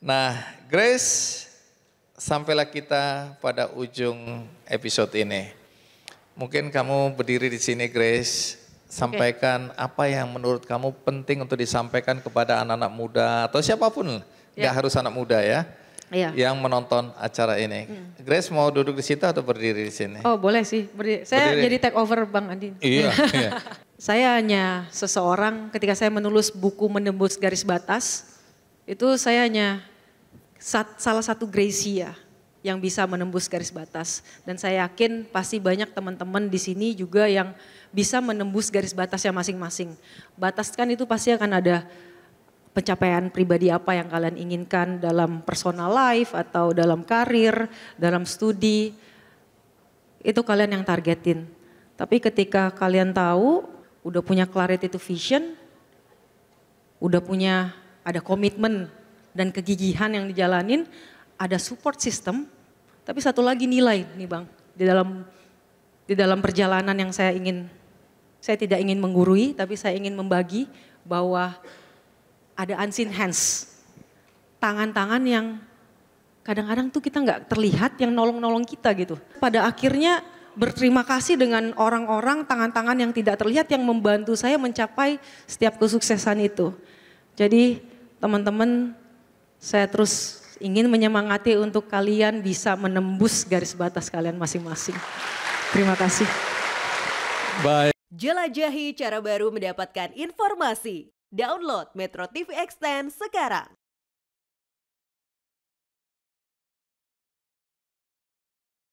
Nah, Grace, sampailah kita pada ujung episode ini. Mungkin kamu berdiri di sini, Grace. Sampaikan okay. apa yang menurut kamu penting untuk disampaikan kepada anak-anak muda atau siapapun, yeah. Ya. harus anak muda ya, yeah. yang menonton acara ini. Hmm. Grace mau duduk di situ atau berdiri di sini? Oh boleh sih, berdiri. saya berdiri. jadi take over Bang Andi. Iya. iya. saya hanya seseorang ketika saya menulis buku menembus garis batas itu saya hanya salah satu Gracia yang bisa menembus garis batas. Dan saya yakin pasti banyak teman-teman di sini juga yang bisa menembus garis batasnya masing-masing. Batas kan itu pasti akan ada pencapaian pribadi apa yang kalian inginkan dalam personal life atau dalam karir, dalam studi. Itu kalian yang targetin. Tapi ketika kalian tahu udah punya clarity to vision, udah punya ada komitmen dan kegigihan yang dijalanin, ada support system, tapi satu lagi nilai nih Bang, di dalam di dalam perjalanan yang saya ingin saya tidak ingin menggurui, tapi saya ingin membagi bahwa ada unseen hands. Tangan-tangan yang kadang-kadang tuh kita nggak terlihat yang nolong-nolong kita gitu. Pada akhirnya berterima kasih dengan orang-orang tangan-tangan yang tidak terlihat yang membantu saya mencapai setiap kesuksesan itu. Jadi teman-teman saya terus ingin menyemangati untuk kalian bisa menembus garis batas kalian masing-masing. Terima kasih. Bye. Jelajahi cara baru mendapatkan informasi. Download Metro TV Extend sekarang.